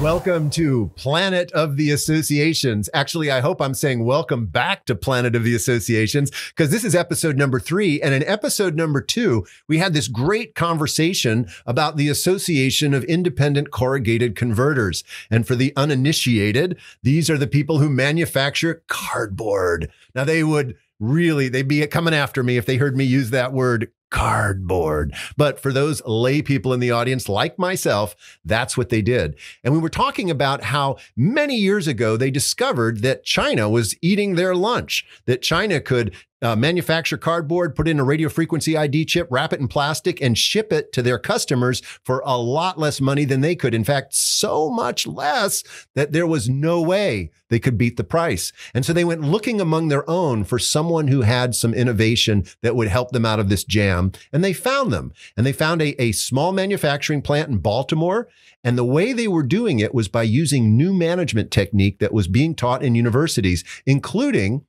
Welcome to Planet of the Associations. Actually, I hope I'm saying welcome back to Planet of the Associations because this is episode number three. And in episode number two, we had this great conversation about the Association of Independent Corrugated Converters. And for the uninitiated, these are the people who manufacture cardboard. Now, they would really they'd be coming after me if they heard me use that word cardboard. But for those lay people in the audience, like myself, that's what they did. And we were talking about how many years ago they discovered that China was eating their lunch, that China could uh, manufacture cardboard, put in a radio frequency ID chip, wrap it in plastic, and ship it to their customers for a lot less money than they could. In fact, so much less that there was no way they could beat the price. And so they went looking among their own for someone who had some innovation that would help them out of this jam and they found them. And they found a, a small manufacturing plant in Baltimore. And the way they were doing it was by using new management technique that was being taught in universities, including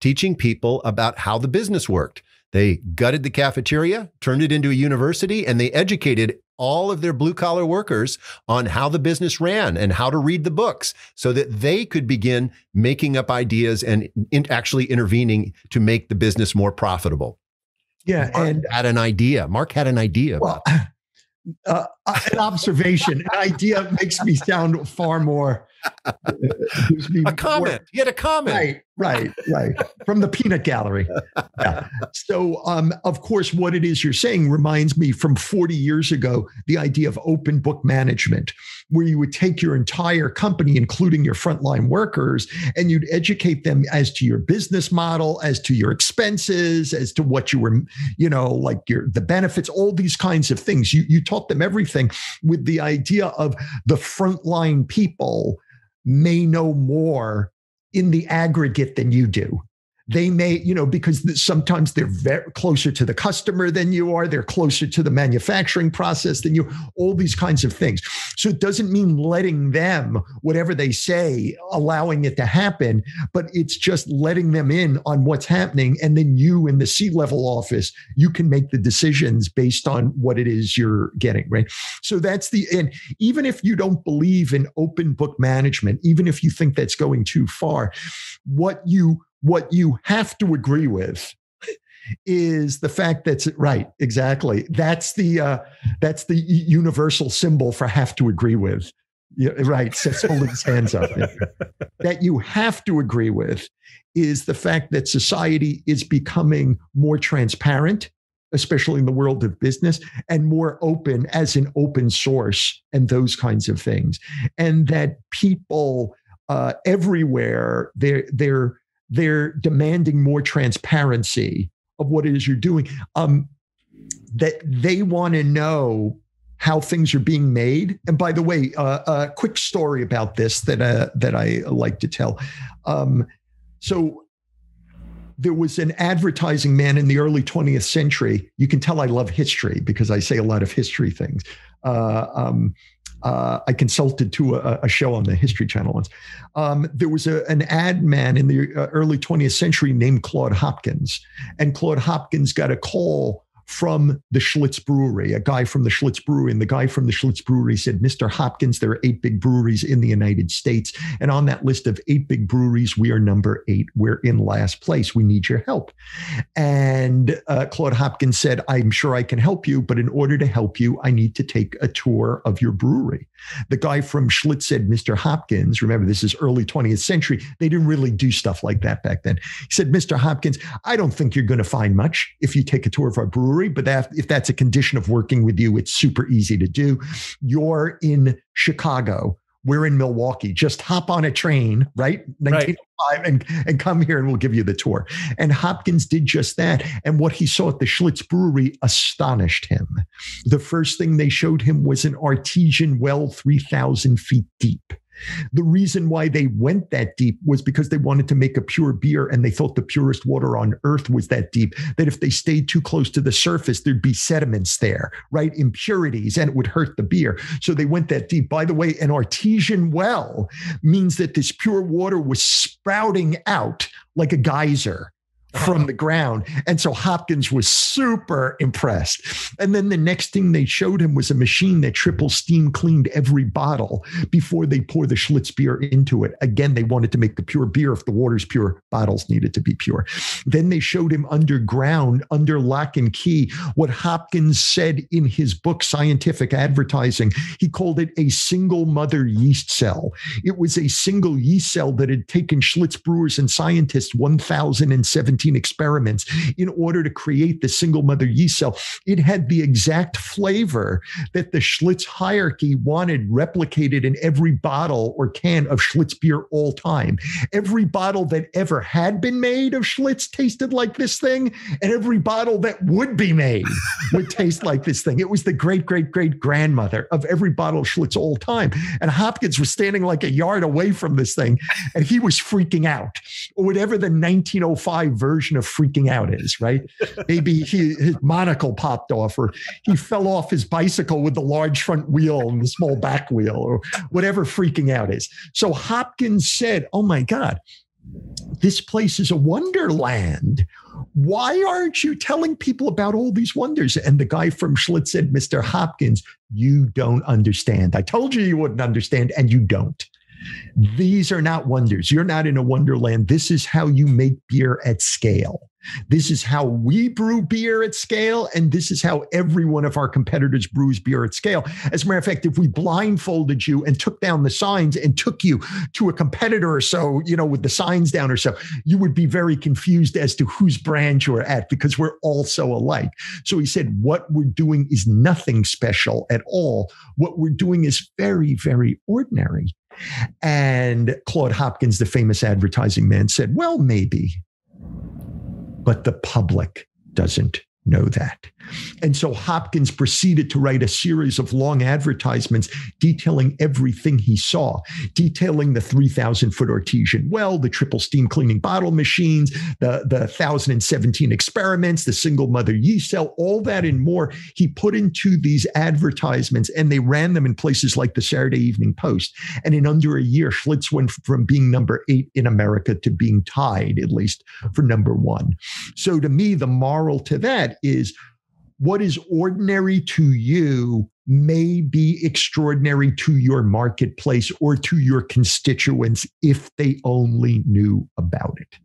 teaching people about how the business worked. They gutted the cafeteria, turned it into a university, and they educated all of their blue collar workers on how the business ran and how to read the books so that they could begin making up ideas and in actually intervening to make the business more profitable. Yeah, Mark and had an idea. Mark had an idea. Well, uh, uh, an observation, an idea makes me sound far more. Uh, a comment. More, had a comment. Right right, right. From the peanut gallery. Yeah. So, um, of course, what it is you're saying reminds me from 40 years ago the idea of open book management, where you would take your entire company, including your frontline workers, and you'd educate them as to your business model, as to your expenses, as to what you were, you know, like your the benefits, all these kinds of things. You you taught them everything with the idea of the frontline people may know more in the aggregate than you do they may you know because sometimes they're very closer to the customer than you are they're closer to the manufacturing process than you all these kinds of things so it doesn't mean letting them whatever they say allowing it to happen but it's just letting them in on what's happening and then you in the c level office you can make the decisions based on what it is you're getting right so that's the and even if you don't believe in open book management even if you think that's going too far what you what you have to agree with is the fact that's right exactly that's the uh, that's the universal symbol for have to agree with yeah, right sets holding his hands up yeah. that you have to agree with is the fact that society is becoming more transparent especially in the world of business and more open as an open source and those kinds of things and that people uh, everywhere they're they're they're demanding more transparency of what it is you're doing. Um, that they want to know how things are being made. And by the way, uh, a quick story about this that uh, that I like to tell. Um, so there was an advertising man in the early 20th century. You can tell I love history because I say a lot of history things. Uh, um, uh, I consulted to a, a, show on the History Channel once. Um, there was a, an ad man in the uh, early 20th century named Claude Hopkins, and Claude Hopkins got a call from the Schlitz Brewery, a guy from the Schlitz Brewery. And the guy from the Schlitz Brewery said, Mr. Hopkins, there are eight big breweries in the United States. And on that list of eight big breweries, we are number eight. We're in last place. We need your help. And uh, Claude Hopkins said, I'm sure I can help you, but in order to help you, I need to take a tour of your brewery. The guy from Schlitz said, Mr. Hopkins, remember this is early 20th century. They didn't really do stuff like that back then. He said, Mr. Hopkins, I don't think you're going to find much if you take a tour of our brewery brewery, but that, if that's a condition of working with you, it's super easy to do. You're in Chicago. We're in Milwaukee. Just hop on a train, right? 1905 right. Oh and, and come here and we'll give you the tour. And Hopkins did just that. And what he saw at the Schlitz Brewery astonished him. The first thing they showed him was an artesian well 3,000 feet deep the reason why they went that deep was because they wanted to make a pure beer and they thought the purest water on earth was that deep, that if they stayed too close to the surface, there'd be sediments there, right? Impurities, and it would hurt the beer. So they went that deep. By the way, an artesian well means that this pure water was sprouting out like a geyser from the ground. And so Hopkins was super impressed. And then the next thing they showed him was a machine that triple steam cleaned every bottle before they pour the Schlitz beer into it. Again, they wanted to make the pure beer. If the water's pure, bottles needed to be pure. Then they showed him underground, under lock and key, what Hopkins said in his book, Scientific Advertising. He called it a single mother yeast cell. It was a single yeast cell that had taken Schlitz brewers and scientists 1,017 protein experiments in order to create the single mother yeast cell. It had the exact flavor that the Schlitz hierarchy wanted replicated in every bottle or can of Schlitz beer all time. Every bottle that ever had been made of Schlitz tasted like this thing, and every bottle that would be made would taste like this thing. It was the great, great, great grandmother of every bottle of Schlitz all time. And Hopkins was standing like a yard away from this thing, and he was freaking out, or whatever the 1905 version version of freaking out is, right? Maybe he, his monocle popped off, or he fell off his bicycle with the large front wheel and the small back wheel, or whatever freaking out is. So Hopkins said, Oh my God, this place is a wonderland. Why aren't you telling people about all these wonders? And the guy from Schlitz said, Mr. Hopkins, you don't understand. I told you you wouldn't understand, and you don't. These are not wonders. You're not in a wonderland. This is how you make beer at scale. This is how we brew beer at scale, and this is how every one of our competitors brews beer at scale. As a matter of fact, if we blindfolded you and took down the signs and took you to a competitor or so, you know, with the signs down or so, you would be very confused as to whose brand you're at because we're all so alike. So he said, What we're doing is nothing special at all. What we're doing is very, very ordinary. And Claude Hopkins, the famous advertising man, said, Well, maybe, but the public doesn't know that. And so Hopkins proceeded to write a series of long advertisements detailing everything he saw, detailing the 3,000 foot artesian well, the triple steam cleaning bottle machines, the, the 1,017 experiments, the single mother yeast cell, all that and more. He put into these advertisements and they ran them in places like the Saturday Evening Post. And in under a year, Schlitz went from being number eight in America to being tied, at least, for number one. So to me, the moral to that is what is ordinary to you may be extraordinary to your marketplace or to your constituents if they only knew about it.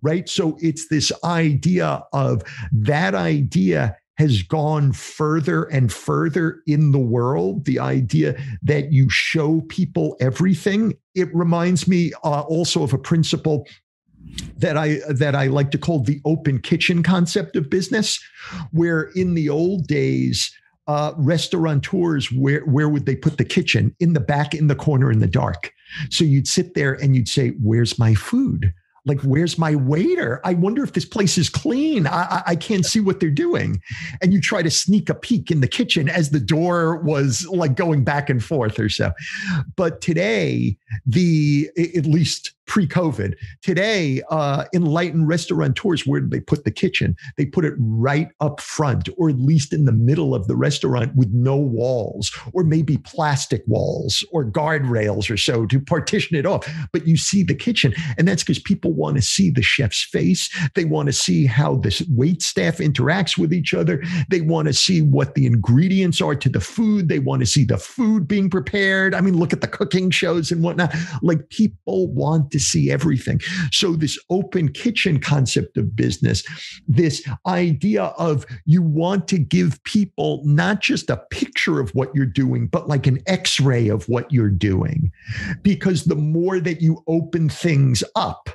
Right. So it's this idea of that idea has gone further and further in the world. The idea that you show people everything. It reminds me uh, also of a principle that I that I like to call the open kitchen concept of business, where in the old days, uh, restaurateurs where where would they put the kitchen in the back in the corner in the dark? So you'd sit there and you'd say, "Where's my food?" Like, where's my waiter? I wonder if this place is clean. I, I, I can't see what they're doing. And you try to sneak a peek in the kitchen as the door was like going back and forth or so. But today, the at least pre-COVID. Today, uh, enlightened restaurateurs, where do they put the kitchen? They put it right up front, or at least in the middle of the restaurant with no walls, or maybe plastic walls or guardrails or so to partition it off. But you see the kitchen, and that's because people want to see the chef's face. They want to see how the wait staff interacts with each other. They want to see what the ingredients are to the food. They want to see the food being prepared. I mean, look at the cooking shows and whatnot. like people want to see everything. So, this open kitchen concept of business, this idea of you want to give people not just a picture of what you're doing, but like an x ray of what you're doing. Because the more that you open things up,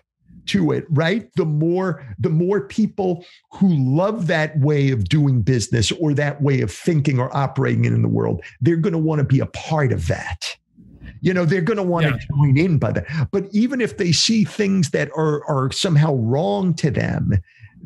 to it right the more the more people who love that way of doing business or that way of thinking or operating in the world they're going to want to be a part of that you know, they're going to want to yeah. join in by that. But even if they see things that are are somehow wrong to them,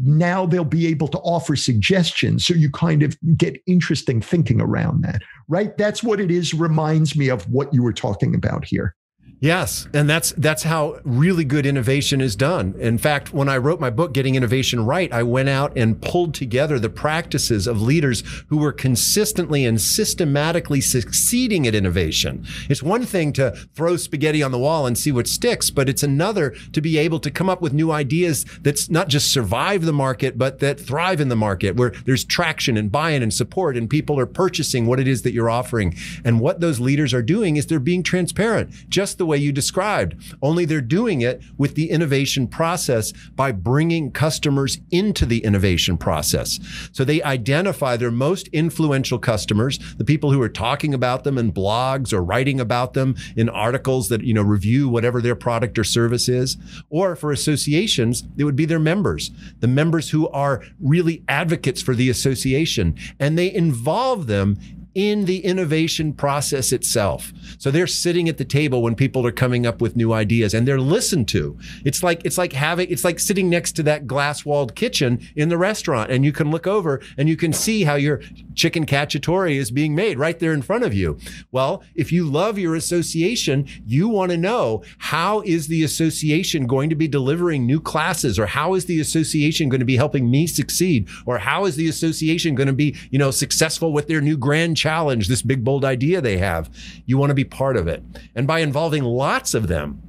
now they'll be able to offer suggestions. So you kind of get interesting thinking around that, right? That's what it is. Reminds me of what you were talking about here. Yes, and that's that's how really good innovation is done. In fact, when I wrote my book Getting Innovation Right, I went out and pulled together the practices of leaders who were consistently and systematically succeeding at innovation. It's one thing to throw spaghetti on the wall and see what sticks, but it's another to be able to come up with new ideas that's not just survive the market, but that thrive in the market where there's traction and buy-in and support and people are purchasing what it is that you're offering. And what those leaders are doing is they're being transparent. Just the the way you described, only they're doing it with the innovation process by bringing customers into the innovation process. So they identify their most influential customers, the people who are talking about them in blogs or writing about them in articles that, you know, review whatever their product or service is. Or for associations, it would be their members, the members who are really advocates for the association. And they involve them in the innovation process itself. So they're sitting at the table when people are coming up with new ideas and they're listened to. It's like it's like having it's like sitting next to that glass-walled kitchen in the restaurant and you can look over and you can see how your chicken cacciatore is being made right there in front of you. Well, if you love your association, you want to know how is the association going to be delivering new classes or how is the association going to be helping me succeed or how is the association going to be, you know, successful with their new grandchild challenge, this big, bold idea they have. You want to be part of it. And by involving lots of them,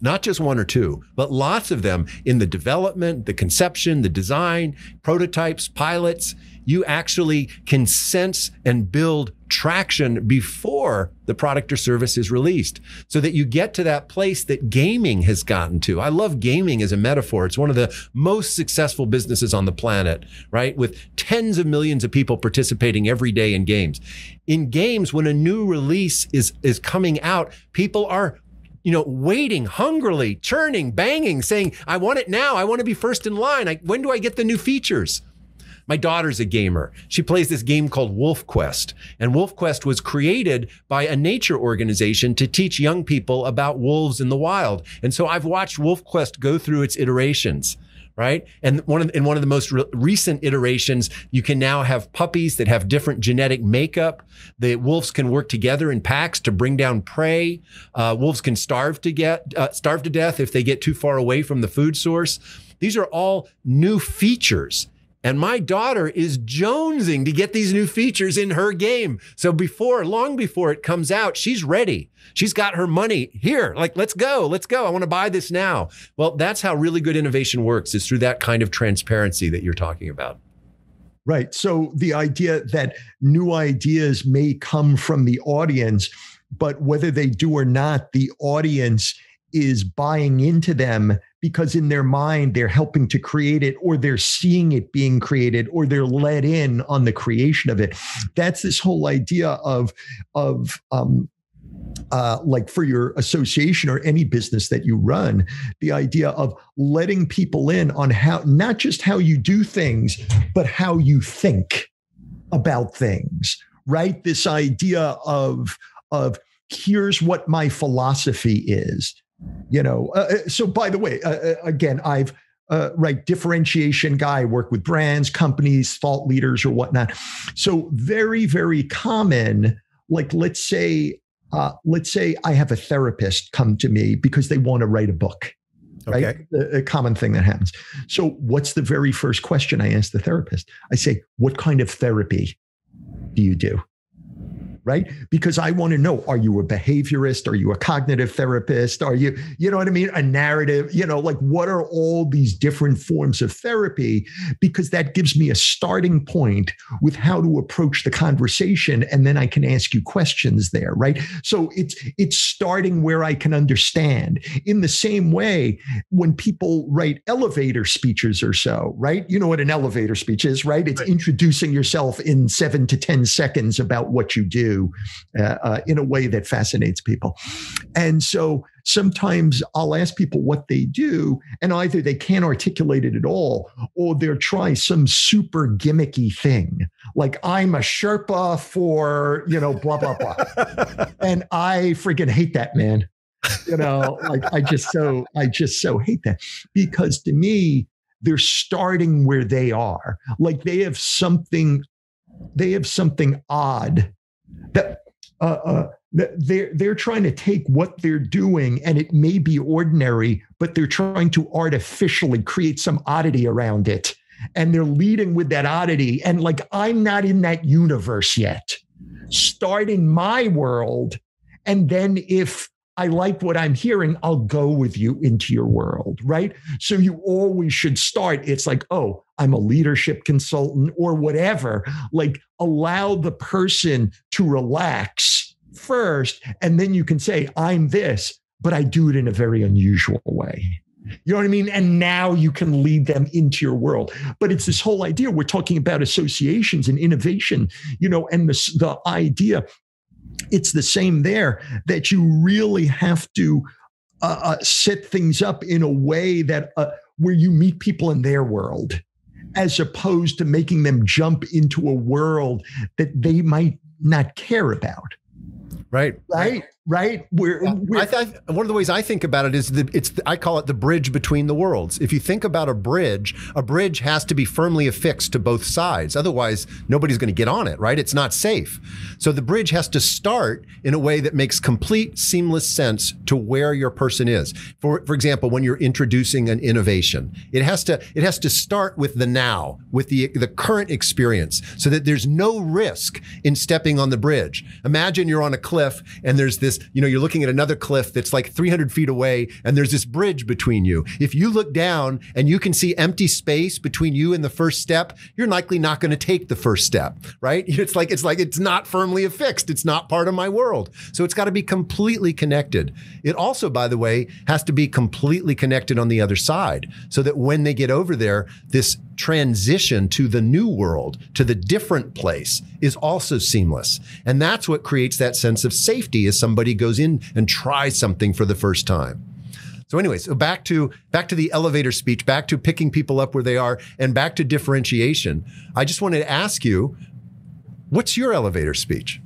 not just one or two, but lots of them in the development, the conception, the design, prototypes, pilots, you actually can sense and build traction before the product or service is released so that you get to that place that gaming has gotten to. I love gaming as a metaphor. It's one of the most successful businesses on the planet, right? With tens of millions of people participating every day in games. In games, when a new release is, is coming out, people are you know, waiting, hungrily, churning, banging, saying, I want it now. I want to be first in line. I, when do I get the new features? My daughter's a gamer. She plays this game called Wolf Quest. And Wolf Quest was created by a nature organization to teach young people about wolves in the wild. And so I've watched Wolf Quest go through its iterations right? And one of, in one of the most re- recent iterations, you can now have puppies that have different genetic makeup. The wolves can work together in packs to bring down prey. Uh, wolves can starve to get uh, starve to death if they get too far away from the food source. These are all new features and my daughter is jonesing to get these new features in her game. So before, long before it comes out, she's ready. She's got her money here. Like, let's go, let's go. I want to buy this now. Well, that's how really good innovation works is through that kind of transparency that you're talking about. Right. So the idea that new ideas may come from the audience, but whether they do or not, the audience is buying into them because in their mind they're helping to create it or they're seeing it being created or they're let in on the creation of it that's this whole idea of of um, uh, like for your association or any business that you run, the idea of letting people in on how, not just how you do things, but how you think about things, right? This idea of, of here's what my philosophy is you know uh, uh, so by the way uh, uh, again i've uh, right differentiation guy work with brands companies thought leaders or whatnot so very very common like let's say uh, let's say i have a therapist come to me because they want to write a book right okay. a, a common thing that happens so what's the very first question i ask the therapist i say what kind of therapy do you do right? Because I want to know are you a behaviorist? Are you a cognitive therapist? Are you, you know what I mean? A narrative, you know, like what are all these different forms of therapy? Because that gives me a starting point with how to approach the conversation. And then I can ask you questions there, right? So it's, it's starting where I can understand. In the same way, when people write elevator speeches or so, right? You know what an elevator speech is, right? It's right. introducing yourself in seven to 10 seconds about what you do uh, uh, in a way that fascinates people. And so sometimes I'll ask people what they do, and either they can't articulate it at all, or they'll try some super gimmicky thing, like I'm a Sherpa for, you know, blah, blah, blah. and I freaking hate that, man. You know, like I just so, I just so hate that because to me, they're starting where they are. Like they have something, they have something odd that uh, uh, they're they're trying to take what they're doing and it may be ordinary but they're trying to artificially create some oddity around it and they're leading with that oddity and like i'm not in that universe yet start in my world and then if I like what I'm hearing. I'll go with you into your world, right? So you always should start. It's like, oh, I'm a leadership consultant or whatever. Like, allow the person to relax first. And then you can say, I'm this, but I do it in a very unusual way. You know what I mean? And now you can lead them into your world. But it's this whole idea we're talking about associations and innovation, you know, and this, the idea it's the same there that you really have to uh, uh, set things up in a way that uh, where you meet people in their world as opposed to making them jump into a world that they might not care about right right right? We're, we're th- th- one of the ways I think about it is the, it's the, I call it the bridge between the worlds. If you think about a bridge, a bridge has to be firmly affixed to both sides. Otherwise, nobody's going to get on it, right? It's not safe. So the bridge has to start in a way that makes complete seamless sense to where your person is. For for example, when you're introducing an innovation, it has to it has to start with the now, with the the current experience so that there's no risk in stepping on the bridge. Imagine you're on a cliff and there's this you know, you're looking at another cliff that's like 300 feet away and there's this bridge between you. If you look down and you can see empty space between you and the first step, you're likely not going to take the first step, right? It's like, it's like, it's not firmly affixed. It's not part of my world. So it's got to be completely connected. It also, by the way, has to be completely connected on the other side so that when they get over there, this transition to the new world, to the different place is also seamless. And that's what creates that sense of safety as somebody goes in and tries something for the first time. So anyways, so back to back to the elevator speech, back to picking people up where they are and back to differentiation. I just wanted to ask you, what's your elevator speech?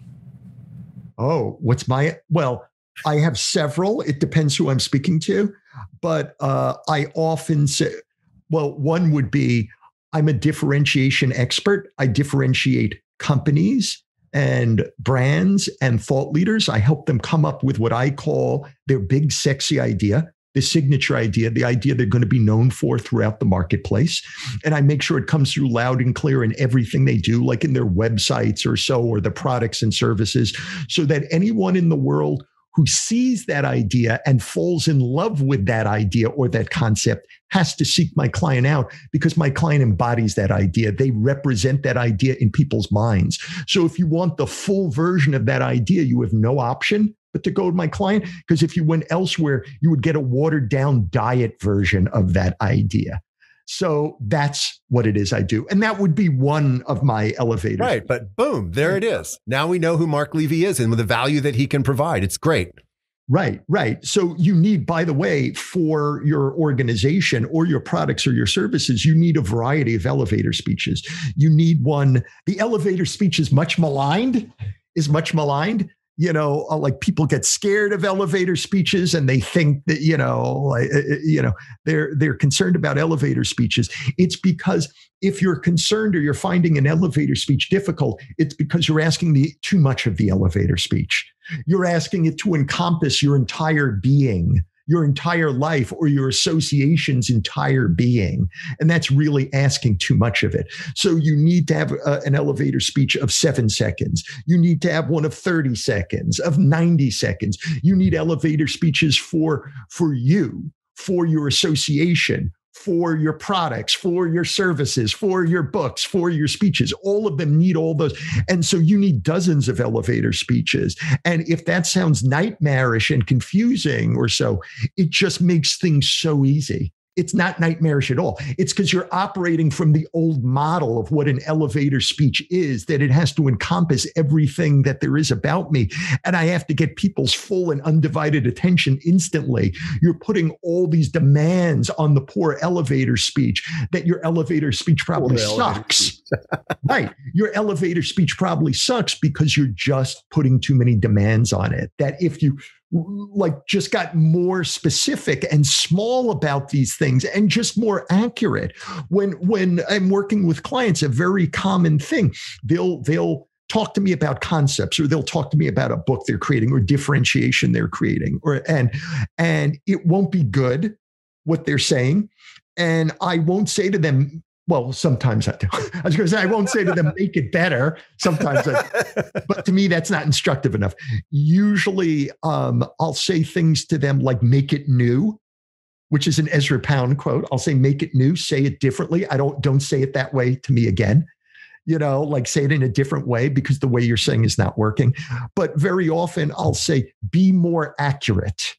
Oh, what's my well, I have several. It depends who I'm speaking to, but uh, I often say, well, one would be I'm a differentiation expert. I differentiate companies and brands and thought leaders. I help them come up with what I call their big, sexy idea, the signature idea, the idea they're going to be known for throughout the marketplace. And I make sure it comes through loud and clear in everything they do, like in their websites or so, or the products and services, so that anyone in the world who sees that idea and falls in love with that idea or that concept has to seek my client out because my client embodies that idea. They represent that idea in people's minds. So if you want the full version of that idea, you have no option but to go to my client because if you went elsewhere, you would get a watered down diet version of that idea. So that's what it is I do. And that would be one of my elevators. Right. But boom, there it is. Now we know who Mark Levy is and the value that he can provide. It's great. Right, right. So you need, by the way, for your organization or your products or your services, you need a variety of elevator speeches. You need one. The elevator speech is much maligned, is much maligned, you know, uh, like people get scared of elevator speeches and they think that, you know, uh, uh, you know, they're they're concerned about elevator speeches. It's because if you're concerned or you're finding an elevator speech difficult, it's because you're asking the too much of the elevator speech. You're asking it to encompass your entire being your entire life or your association's entire being. And that's really asking too much of it. So you need to have a, uh, an elevator speech of seven seconds. You need to have one of 30 seconds, of 90 seconds. You need elevator speeches for, for you, for your association, for your products, for your services, for your books, for your speeches. All of them need all those. And so you need dozens of elevator speeches. And if that sounds nightmarish and confusing or so, it just makes things so easy it's not nightmarish at all. It's because you're operating from the old model of what an elevator speech is, that it has to encompass everything that there is about me. And I have to get people's full and undivided attention instantly. You're putting all these demands on the poor elevator speech that your elevator speech probably sucks. right. Your elevator speech probably sucks because you're just putting too many demands on it. That if you like just got more specific and small about these things and just more accurate when when i'm working with clients a very common thing they'll they'll talk to me about concepts or they'll talk to me about a book they're creating or differentiation they're creating or and and it won't be good what they're saying and i won't say to them well, sometimes I do. I was going to say, I won't say to them, make it better. Sometimes, I, but to me, that's not instructive enough. Usually, um, I'll say things to them like, make it new, which is an Ezra Pound quote. I'll say, make it new, say it differently. I don't, don't say it that way to me again. You know, like say it in a different way because the way you're saying is not working. But very often I'll say, be more accurate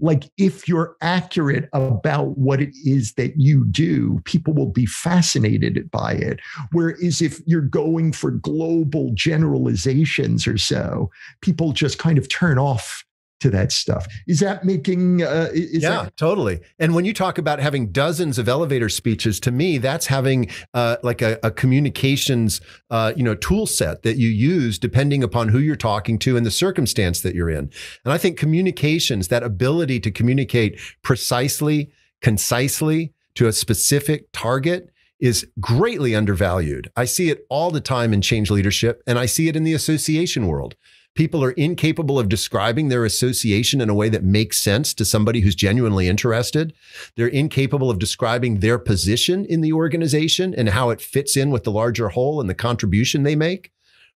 like if you're accurate about what it is that you do people will be fascinated by it whereas if you're going for global generalizations or so people just kind of turn off to that stuff. Is that making? Uh, is yeah, that- totally. And when you talk about having dozens of elevator speeches, to me, that's having uh, like a, a communications, uh, you know, tool set that you use depending upon who you're talking to and the circumstance that you're in. And I think communications, that ability to communicate precisely, concisely to a specific target is greatly undervalued. I see it all the time in change leadership, and I see it in the association world. People are incapable of describing their association in a way that makes sense to somebody who's genuinely interested. They're incapable of describing their position in the organization and how it fits in with the larger whole and the contribution they make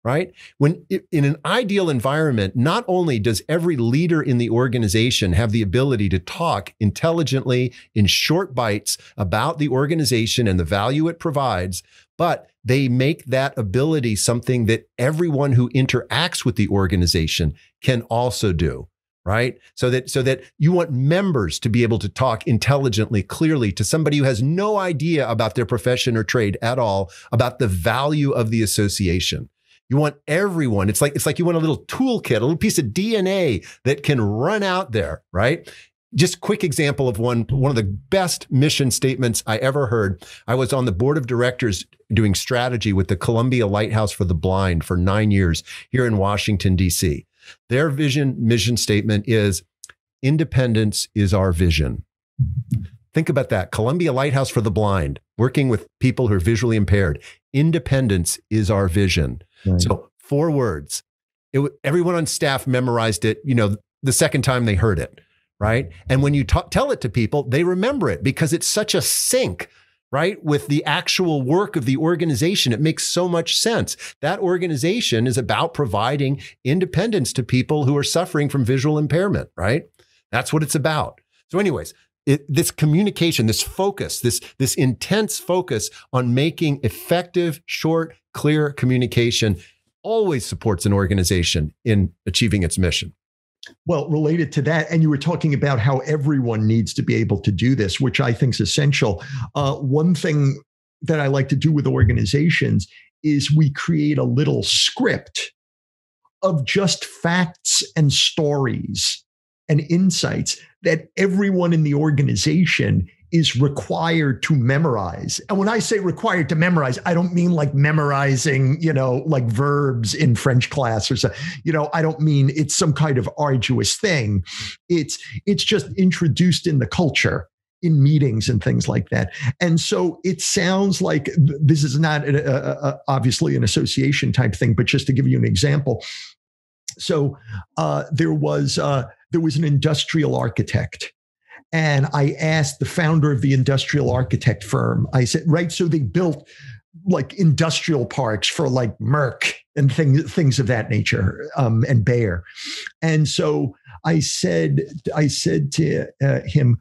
right? When in an ideal environment, not only does every leader in the organization have the ability to talk intelligently in short bites about the organization and the value it provides, but they make that ability something that everyone who interacts with the organization can also do right so that so that you want members to be able to talk intelligently clearly to somebody who has no idea about their profession or trade at all about the value of the association you want everyone. It's like it's like you want a little toolkit, a little piece of DNA that can run out there, right? Just quick example of one one of the best mission statements I ever heard. I was on the board of directors doing strategy with the Columbia Lighthouse for the Blind for 9 years here in Washington D.C. Their vision mission statement is independence is our vision. Think about that. Columbia Lighthouse for the Blind working with people who are visually impaired. Independence is our vision. Right. So, four words. It, everyone on staff memorized it, you know, the second time they heard it, right? And when you t- tell it to people, they remember it because it's such a sync, right? With the actual work of the organization, it makes so much sense. That organization is about providing independence to people who are suffering from visual impairment, right? That's what it's about. So, anyways, it, this communication, this focus, this, this intense focus on making effective, short, clear communication always supports an organization in achieving its mission. Well, related to that, and you were talking about how everyone needs to be able to do this, which I think is essential. Uh, one thing that I like to do with organizations is we create a little script of just facts and stories and insights that everyone in the organization is required to memorize. And when I say required to memorize, I don't mean like memorizing, you know, like verbs in French class or so. You know, I don't mean it's some kind of arduous thing. It's it's just introduced in the culture in meetings and things like that. And so it sounds like this is not a, a, a, obviously an association type thing, but just to give you an example. So uh, there was uh, there was an industrial architect. And I asked the founder of the industrial architect firm, I said, right, so they built like industrial parks for like Merck and thing, things of that nature um, and Bayer. And so I said, I said to uh, him,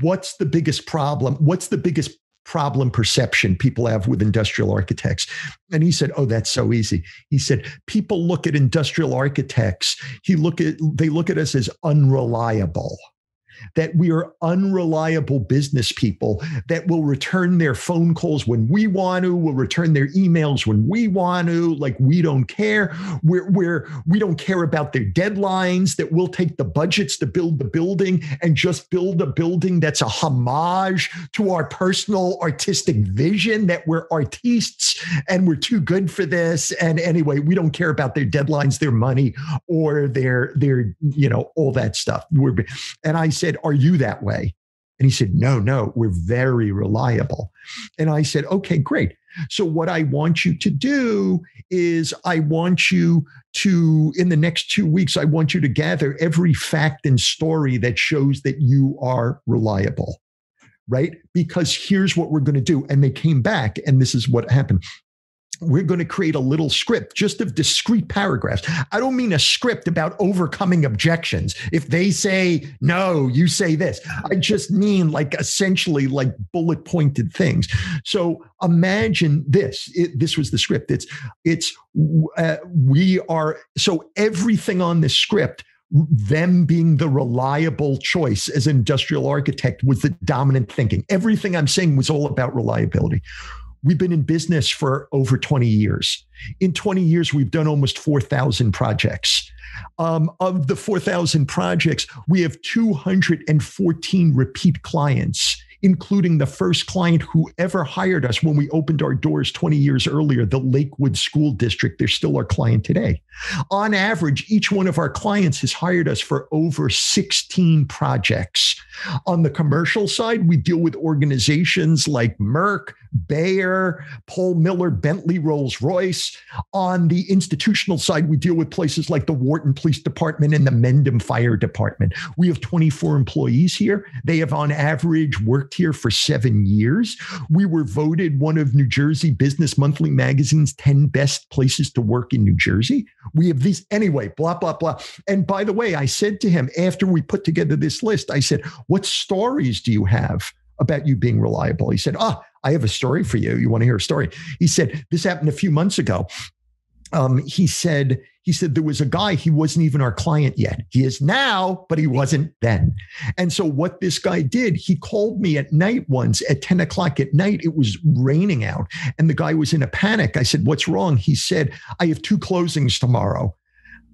what's the biggest problem? What's the biggest problem perception people have with industrial architects. And he said, "Oh, that's so easy." He said, "People look at industrial architects. He look at they look at us as unreliable." that we are unreliable business people that will return their phone calls when we want to, will return their emails when we want to, like we don't care. We're, we're, we don't care about their deadlines, that we'll take the budgets to build the building and just build a building that's a homage to our personal artistic vision that we're artistes and we're too good for this. And anyway, we don't care about their deadlines, their money, or their, their, you know, all that stuff. We're, and I said, said, Are you that way? And he said, No, no, we're very reliable. And I said, Okay, great. So, what I want you to do is, I want you to, in the next two weeks, I want you to gather every fact and story that shows that you are reliable, right? Because here's what we're going to do. And they came back, and this is what happened we're going to create a little script just of discrete paragraphs. I don't mean a script about overcoming objections. If they say no, you say this. I just mean like essentially like bullet pointed things. So imagine this. It, this was the script. It's it's uh, we are so everything on this script them being the reliable choice as industrial architect was the dominant thinking. Everything I'm saying was all about reliability. We've been in business for over 20 years. In 20 years, we've done almost 4,000 projects. Um, of the 4,000 projects, we have 214 repeat clients including the first client who ever hired us when we opened our doors 20 years earlier, the Lakewood School District. They're still our client today. On average, each one of our clients has hired us for over 16 projects. On the commercial side, we deal with organizations like Merck, Bayer, Paul Miller, Bentley, Rolls Royce. On the institutional side, we deal with places like the Wharton Police Department and the Mendham Fire Department. We have 24 employees here. They have, on average, worked worked here for seven years. We were voted one of New Jersey Business Monthly Magazine's 10 best places to work in New Jersey. We have these anyway, blah, blah, blah. And by the way, I said to him after we put together this list, I said, What stories do you have? about you being reliable. He said, Ah, I have a story for you. You want to hear a story? He said, This happened a few months ago um, he said he said there was a guy he wasn't even our client yet he is now but he wasn't then and so what this guy did he called me at night once at 10 o'clock at night it was raining out and the guy was in a panic i said what's wrong he said i have two closings tomorrow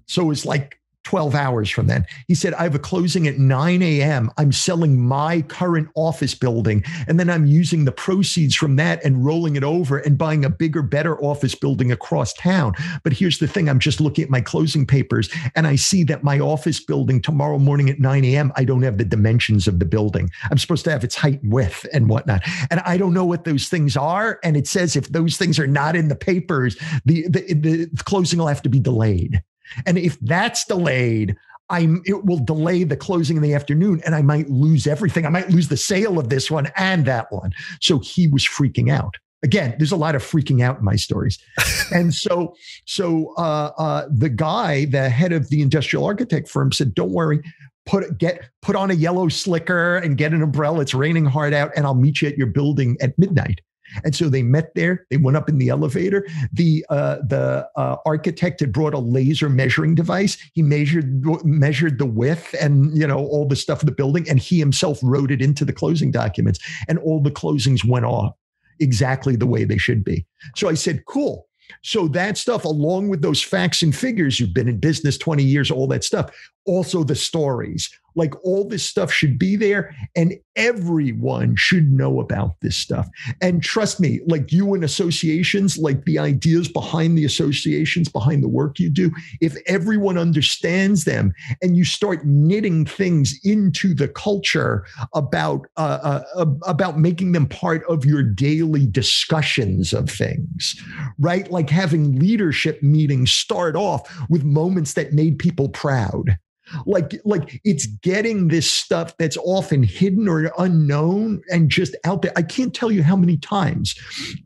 so it's like 12 hours from then. He said, I have a closing at 9 a.m. I'm selling my current office building. And then I'm using the proceeds from that and rolling it over and buying a bigger, better office building across town. But here's the thing I'm just looking at my closing papers and I see that my office building tomorrow morning at 9 a.m., I don't have the dimensions of the building. I'm supposed to have its height and width and whatnot. And I don't know what those things are. And it says if those things are not in the papers, the, the, the closing will have to be delayed. And if that's delayed, I'm it will delay the closing in the afternoon and I might lose everything. I might lose the sale of this one and that one. So he was freaking out. Again, there's a lot of freaking out in my stories. and so so uh, uh, the guy, the head of the industrial architect firm said, "Don't worry, put get put on a yellow slicker and get an umbrella. It's raining hard out and I'll meet you at your building at midnight." And so they met there. They went up in the elevator. The uh, the uh, architect had brought a laser measuring device. He measured measured the width and you know all the stuff of the building, and he himself wrote it into the closing documents. And all the closings went off exactly the way they should be. So I said, "Cool." So that stuff, along with those facts and figures, you've been in business 20 years, all that stuff, also the stories, like all this stuff should be there, and everyone should know about this stuff. And trust me, like you and associations, like the ideas behind the associations, behind the work you do, if everyone understands them and you start knitting things into the culture about uh, uh, about making them part of your daily discussions of things, right? Like having leadership meetings start off with moments that made people proud like like it's getting this stuff that's often hidden or unknown and just out there i can't tell you how many times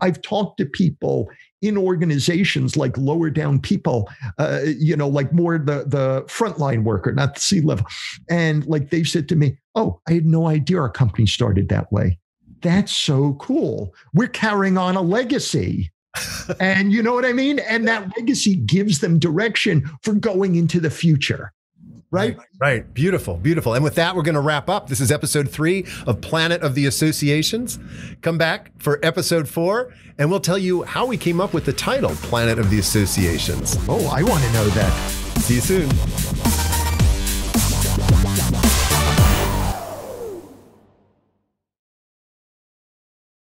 i've talked to people in organizations like lower down people uh, you know like more the the frontline worker not the c level and like they've said to me oh i had no idea our company started that way that's so cool we're carrying on a legacy and you know what I mean? And that legacy gives them direction for going into the future. Right? right? Right. Beautiful. Beautiful. And with that, we're going to wrap up. This is episode three of Planet of the Associations. Come back for episode four, and we'll tell you how we came up with the title Planet of the Associations. Oh, I want to know that. See you soon.